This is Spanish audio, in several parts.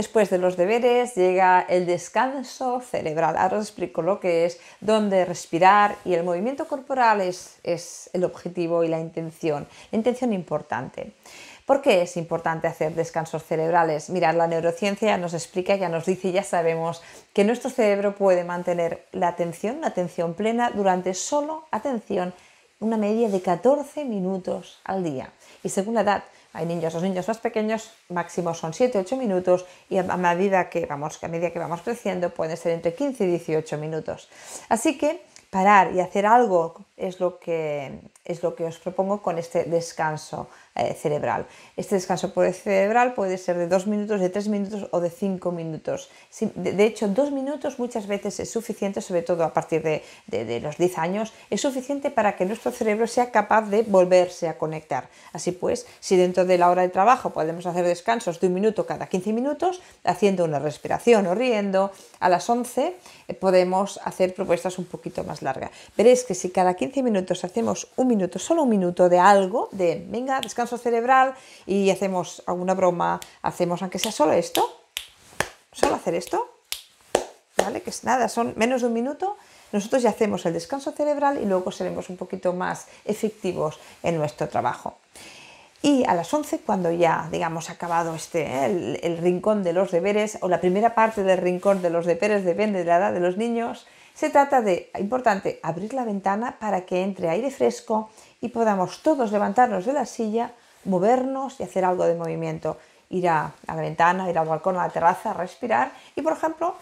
Después de los deberes llega el descanso cerebral. Ahora os explico lo que es, dónde respirar y el movimiento corporal es, el objetivo y la intención. La intención importante. ¿Por qué es importante hacer descansos cerebrales? Mirad, la neurociencia nos explica, ya nos dice, ya sabemos que nuestro cerebro puede mantener la atención, la atención plena, durante solo atención, una media de 14 minutos al día. Y según la edad, hay niños, los niños más pequeños máximo son 7-8 minutos y a medida, que vamos, a medida que vamos creciendo pueden ser entre 15 y 18 minutos. Así que parar y hacer algo es lo que es lo que os propongo con este descanso eh, cerebral. Este descanso cerebral puede ser de dos minutos, de tres minutos o de 5 minutos. de, hecho, dos minutos muchas veces es suficiente, sobre todo a partir de, los 10 años, es suficiente para que nuestro cerebro sea capaz de volverse a conectar. Así pues, si dentro de la hora de trabajo podemos hacer descansos de un minuto cada 15 minutos, haciendo una respiración o riendo, a las 11 eh, podemos hacer propuestas un poquito más largas. Veréis que si cada 15 minutos hacemos un minuto, solo un minuto de algo, de venga, descanso cerebral y hacemos alguna broma, hacemos aunque sea solo esto, solo hacer esto, ¿vale? Que es nada, son menos de un minuto. Nosotros ya hacemos el descanso cerebral y luego seremos un poquito más efectivos en nuestro trabajo. Y a las 11, cuando ya, digamos, acabado este, ¿eh? el rincón de los deberes o la primera parte del rincón de los deberes, depende de la edad de los niños, se trata de, importante, abrir la ventana para que entre aire fresco y podamos todos levantarnos de la silla, movernos y hacer algo de movimiento. Ir a, la ventana, ir al balcón, a la terraza, respirar y, por ejemplo,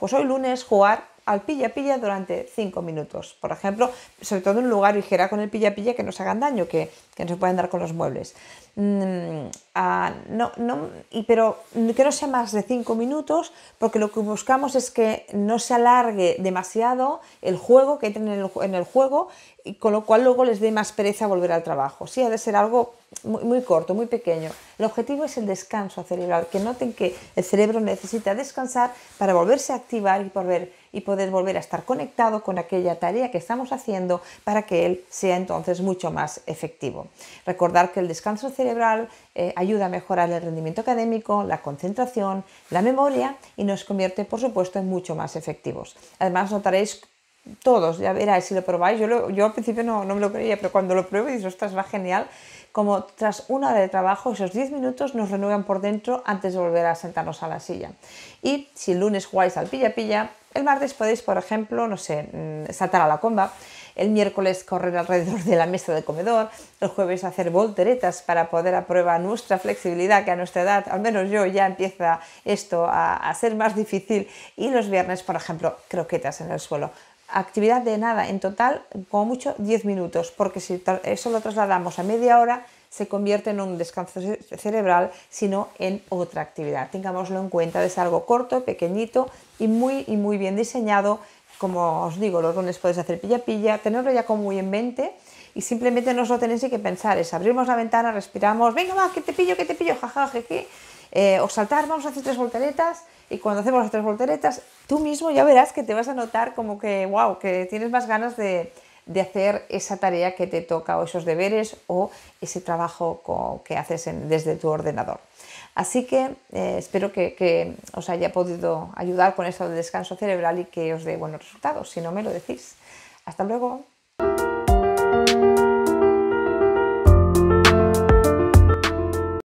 pues hoy lunes jugar al pilla-pilla durante 5 minutos. Por ejemplo, sobre todo en un lugar ligera con el pilla-pilla que no se hagan daño, que, no se puedan dar con los muebles. Mm, ah, no, no, pero que no sea más de 5 minutos, porque lo que buscamos es que no se alargue demasiado el juego, que entren en el, juego, y con lo cual luego les dé más pereza volver al trabajo. Sí, ha de ser algo muy, corto, muy pequeño. El objetivo es el descanso cerebral, que noten que el cerebro necesita descansar para volverse a activar y volver y poder volver a estar conectado con aquella tarea que estamos haciendo para que él sea entonces mucho más efectivo. Recordar que el descanso cerebral eh, ayuda a mejorar el rendimiento académico, la concentración, la memoria y nos convierte por supuesto en mucho más efectivos. Además notaréis todos, ya veráis si lo probáis, yo, al principio no, me lo creía, pero cuando lo pruebo dices, ostras, va genial, como tras una hora de trabajo, esos 10 minutos nos renuevan por dentro antes de volver a sentarnos a la silla. Y si el lunes jugáis al pilla-pilla, el martes podéis, por ejemplo, no sé, mm, saltar a la comba, el miércoles correr alrededor de la mesa del comedor, el jueves hacer volteretas para poder a prueba nuestra flexibilidad, que a nuestra edad, al menos yo, ya empieza esto a, a ser más difícil, y los viernes, por ejemplo, croquetas en el suelo actividad de nada, en total, como mucho 10 minutos, porque si eso lo trasladamos a media hora, se convierte en un descanso cerebral, sino en otra actividad. Tengámoslo en cuenta, es algo corto, pequeñito y muy, y muy bien diseñado. Como os digo, los lunes podéis hacer pilla-pilla, tenerlo ya como muy en mente y simplemente no os lo tenéis que pensar, es abrimos la ventana, respiramos, venga va, que te pillo, que te pillo, jajaja, jeje, eh, o saltar, vamos a hacer tres volteretas y cuando hacemos las tres volteretas, tú mismo ya verás que te vas a notar como que, wow, que tienes más ganas de, hacer esa tarea que te toca o esos deberes o ese trabajo que haces desde tu ordenador. Así que eh, espero que, que, os haya podido ayudar con esto del descanso cerebral y que os dé buenos resultados, si no me lo decís. Hasta luego.